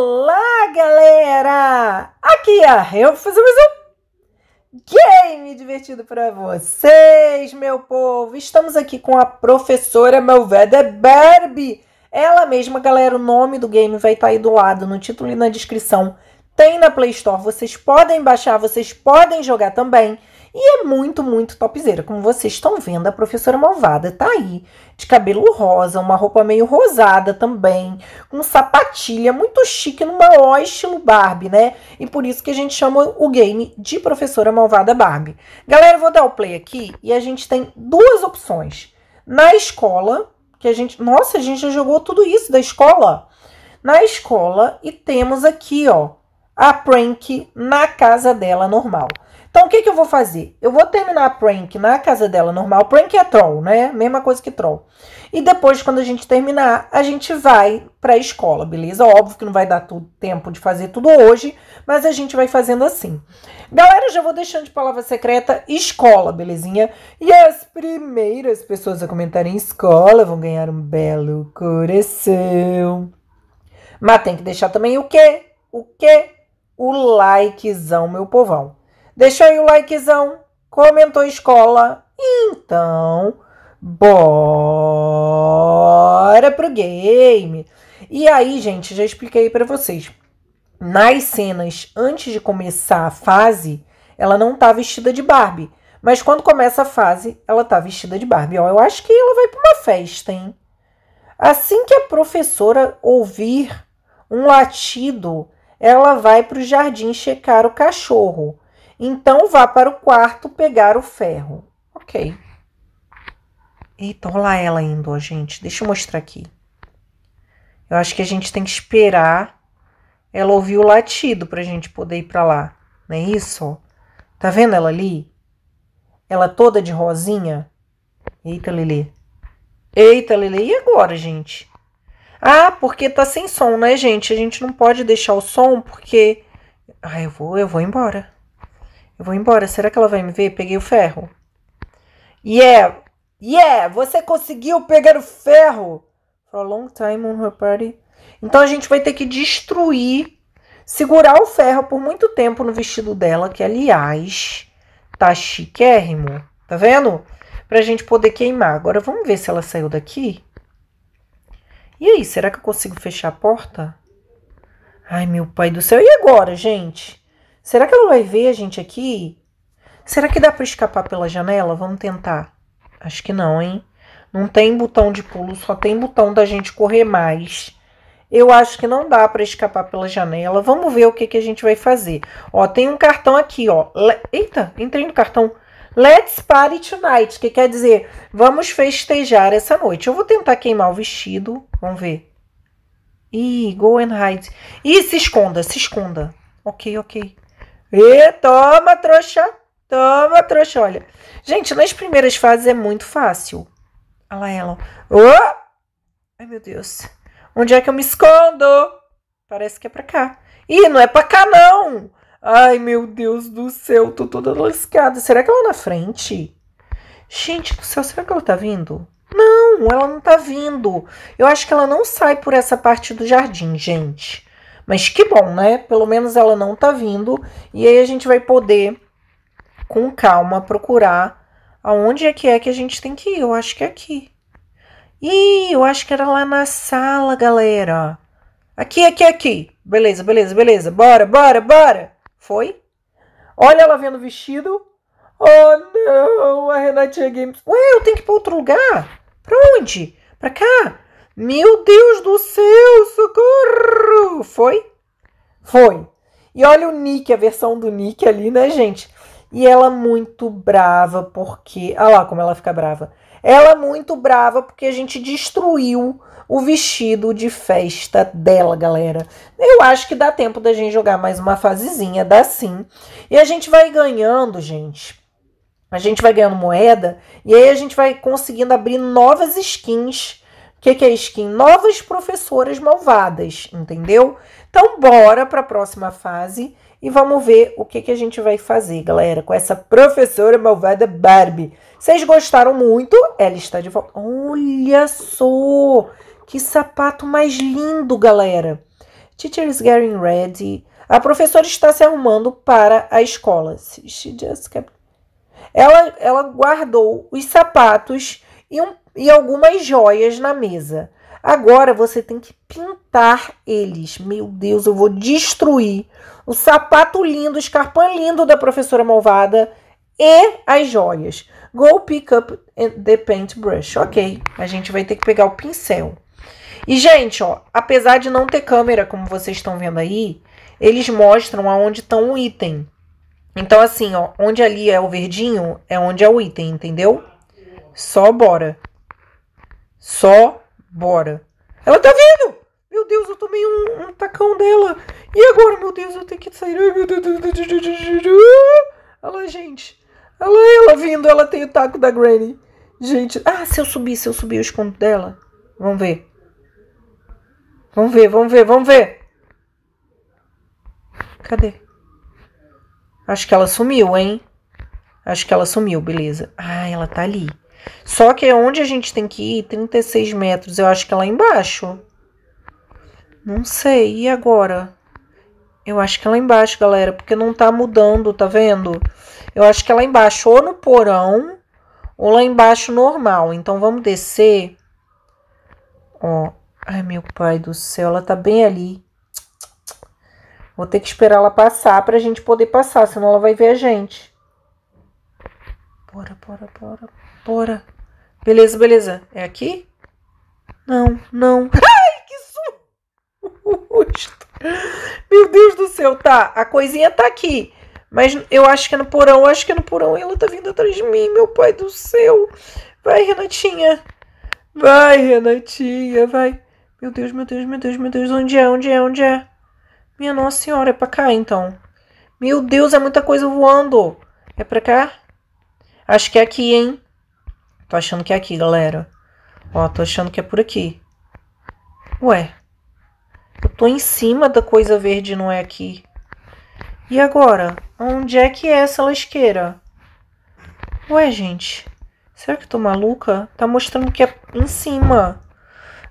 Olá, galera! Aqui é a Reu fazer mais um game divertido para vocês, meu povo. Estamos aqui com a professora Melveda Berbi. Ela mesma, galera, o nome do game vai estar tá aí do lado, no título e na descrição. Tem na Play Store, vocês podem baixar, vocês podem jogar também. E é muito, muito topzeira. Como vocês estão vendo, a professora Malvada tá aí, de cabelo rosa, uma roupa meio rosada também, com sapatilha, muito chique, numa ó estilo Barbie, né? E por isso que a gente chama o game de Professora Malvada Barbie. Galera, eu vou dar o play aqui e a gente tem duas opções. Na escola, que a gente. Nossa, a gente já jogou tudo isso da escola. Na escola, e temos aqui, ó, a prank na casa dela normal. Então, o que, que eu vou fazer? Eu vou terminar a prank na casa dela normal. Prank é troll, né? Mesma coisa que troll. E depois, quando a gente terminar, a gente vai para escola, beleza? Óbvio que não vai dar tudo, tempo de fazer tudo hoje, mas a gente vai fazendo assim. Galera, já vou deixando de palavra secreta escola, belezinha? E as primeiras pessoas a comentarem escola vão ganhar um belo coração. Mas tem que deixar também o quê? O quê? O likezão, meu povão. Deixa aí o likezão, comentou escola. Então, bora pro game. E aí, gente, já expliquei para vocês. Nas cenas antes de começar a fase, ela não tá vestida de Barbie. Mas quando começa a fase, ela tá vestida de Barbie. Ó, eu acho que ela vai para uma festa, hein? Assim que a professora ouvir um latido, ela vai para o jardim checar o cachorro. Então vá para o quarto pegar o ferro. Ok. Eita, olha lá ela indo, ó, gente. Deixa eu mostrar aqui. Eu acho que a gente tem que esperar ela ouvir o latido para a gente poder ir para lá. Não é isso? Tá vendo ela ali? Ela toda de rosinha? Eita, Lili. Eita, Lili. E agora, gente? Ah, porque tá sem som, né, gente? A gente não pode deixar o som porque. Ah, eu vou, eu vou embora. Eu vou embora, será que ela vai me ver? Peguei o ferro. Yeah, yeah, você conseguiu pegar o ferro. For a long time on her party. Então a gente vai ter que destruir, segurar o ferro por muito tempo no vestido dela, que aliás tá chiquérrimo. Tá vendo? Pra gente poder queimar. Agora vamos ver se ela saiu daqui. E aí, será que eu consigo fechar a porta? Ai, meu pai do céu. E agora, gente? Será que ela vai ver a gente aqui? Será que dá para escapar pela janela? Vamos tentar. Acho que não, hein? Não tem botão de pulo, só tem botão da gente correr mais. Eu acho que não dá para escapar pela janela. Vamos ver o que, que a gente vai fazer. Ó, tem um cartão aqui, ó. Le Eita, entrei no cartão. Let's party tonight, que quer dizer, vamos festejar essa noite. Eu vou tentar queimar o vestido. Vamos ver. Ih, go and hide. Ih, se esconda, se esconda. Ok, ok. E toma, trouxa! Toma, trouxa, olha. Gente, nas primeiras fases é muito fácil. Olha lá ela. Oh! Ai, meu Deus. Onde é que eu me escondo? Parece que é pra cá. Ih, não é pra cá, não! Ai, meu Deus do céu, tô toda lascada. Será que ela é na frente? Gente do céu, será que ela tá vindo? Não, ela não tá vindo. Eu acho que ela não sai por essa parte do jardim, gente. Mas que bom, né? Pelo menos ela não tá vindo. E aí a gente vai poder, com calma, procurar aonde é que é que a gente tem que ir. Eu acho que é aqui. Ih, eu acho que era lá na sala, galera. Aqui, aqui, aqui. Beleza, beleza, beleza. Bora, bora, bora. Foi? Olha ela vendo o vestido. Oh, não, a Renatinha Games. Ué, eu tenho que ir pra outro lugar? Pra onde? Pra cá? Meu Deus do céu, socorro! Foi? Foi. E olha o Nick, a versão do Nick ali, né, gente? E ela é muito brava porque. Olha ah lá como ela fica brava. Ela é muito brava porque a gente destruiu o vestido de festa dela, galera. Eu acho que dá tempo da gente jogar mais uma fasezinha, dá sim. E a gente vai ganhando, gente. A gente vai ganhando moeda e aí a gente vai conseguindo abrir novas skins o que, que é skin? Novas professoras malvadas, entendeu? Então, bora para a próxima fase e vamos ver o que, que a gente vai fazer, galera, com essa professora malvada Barbie. Vocês gostaram muito? Ela está de volta. Olha só! Que sapato mais lindo, galera! Teacher is getting ready. A professora está se arrumando para a escola. She just kept... ela, ela guardou os sapatos e, um, e algumas joias na mesa. Agora você tem que pintar eles. Meu Deus, eu vou destruir o sapato lindo, o escarpão lindo da professora malvada e as joias. Go pick up the paintbrush. Ok, a gente vai ter que pegar o pincel. E, gente, ó, apesar de não ter câmera, como vocês estão vendo aí, eles mostram aonde estão o item. Então, assim, ó, onde ali é o verdinho, é onde é o item, entendeu? Só bora. Só bora. Ela tá vindo! Meu Deus, eu tomei um, um tacão dela. E agora, meu Deus, eu tenho que sair. Ai, meu Deus. Olha lá, gente. Olha lá, ela vindo. Ela tem o taco da Granny. Gente. Ah, se eu subir, se eu subir, eu escondo dela. Vamos ver. Vamos ver, vamos ver, vamos ver. Cadê? Acho que ela sumiu, hein? Acho que ela sumiu, beleza. Ah, ela tá ali. Só que é onde a gente tem que ir, 36 metros, eu acho que é lá embaixo. Não sei, e agora? Eu acho que é lá embaixo, galera, porque não tá mudando, tá vendo? Eu acho que é lá embaixo, ou no porão, ou lá embaixo normal. Então, vamos descer. Ó, ai meu pai do céu, ela tá bem ali. Vou ter que esperar ela passar pra gente poder passar, senão ela vai ver a gente. Bora, bora, bora. Bora. Beleza, beleza. É aqui? Não, não. Ai, que susto! Meu Deus do céu, tá. A coisinha tá aqui. Mas eu acho que é no porão, eu acho que é no porão. Ela tá vindo atrás de mim, meu pai do céu. Vai, Renatinha. Vai, Renatinha, vai. Meu Deus, meu Deus, meu Deus, meu Deus. Onde é, onde é, onde é? Minha Nossa Senhora, é pra cá então. Meu Deus, é muita coisa voando. É pra cá? Acho que é aqui, hein? Tô achando que é aqui, galera. Ó, tô achando que é por aqui. Ué. Eu tô em cima da coisa verde, não é aqui. E agora? Onde é que é essa lasqueira? Ué, gente. Será que eu tô maluca? Tá mostrando que é em cima.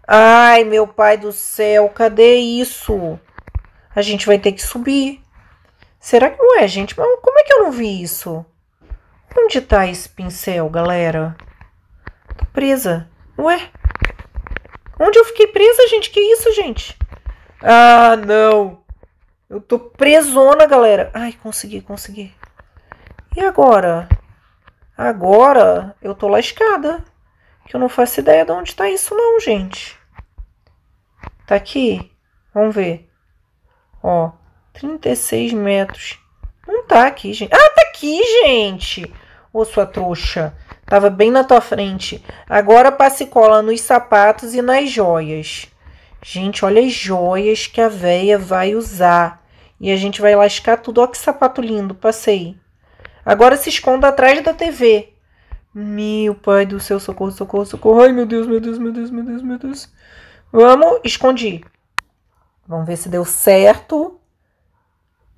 Ai, meu pai do céu. Cadê isso? A gente vai ter que subir. Será que... Ué, gente, mas como é que eu não vi isso? Onde tá esse pincel, galera? Presa. Ué? Onde eu fiquei presa, gente? Que isso, gente? Ah, não. Eu tô presona, galera. Ai, consegui, consegui. E agora? Agora eu tô lascada. Que eu não faço ideia de onde tá isso, não, gente. Tá aqui? Vamos ver. Ó, 36 metros. Não tá aqui, gente. Ah, tá aqui, gente! Ô, sua trouxa. Tava bem na tua frente. Agora passe cola nos sapatos e nas joias. Gente, olha as joias que a véia vai usar. E a gente vai lascar tudo. Olha que sapato lindo, passei. Agora se esconda atrás da TV. Meu pai do céu, socorro, socorro, socorro. Ai, meu Deus, meu Deus, meu Deus, meu Deus, meu Deus. Vamos, escondi. Vamos ver se deu certo.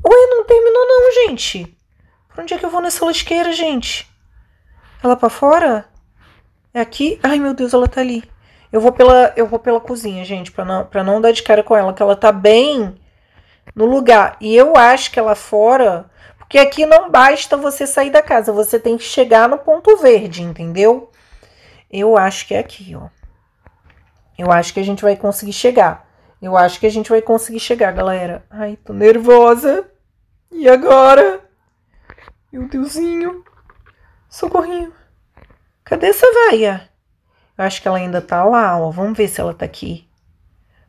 Ué, não terminou não, gente. Pra onde é que eu vou nessa lasqueira, gente? Ela para fora? É aqui? Ai, meu Deus, ela tá ali. Eu vou pela, eu vou pela cozinha, gente, para não, para não dar de cara com ela, que ela tá bem no lugar. E eu acho que ela fora. Porque aqui não basta você sair da casa, você tem que chegar no ponto verde, entendeu? Eu acho que é aqui, ó. Eu acho que a gente vai conseguir chegar. Eu acho que a gente vai conseguir chegar, galera. Ai, tô nervosa. E agora? Meu Deusinho. Socorrinho! Cadê essa vaia? Eu acho que ela ainda tá lá, ó. Vamos ver se ela tá aqui.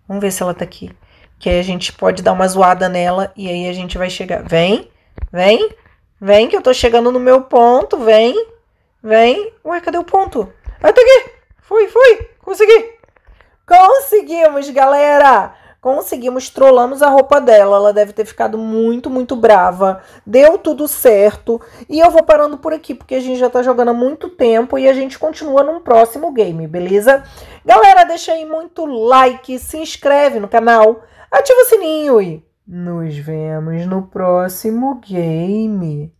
Vamos ver se ela tá aqui. Que aí a gente pode dar uma zoada nela e aí a gente vai chegar. Vem, vem, vem, que eu tô chegando no meu ponto. Vem, vem. Ué, cadê o ponto? Ah, tá aqui! Fui, fui! Consegui! Conseguimos, galera! Conseguimos, trollamos a roupa dela. Ela deve ter ficado muito, muito brava. Deu tudo certo. E eu vou parando por aqui, porque a gente já tá jogando há muito tempo e a gente continua num próximo game, beleza? Galera, deixa aí muito like, se inscreve no canal, ativa o sininho e nos vemos no próximo game.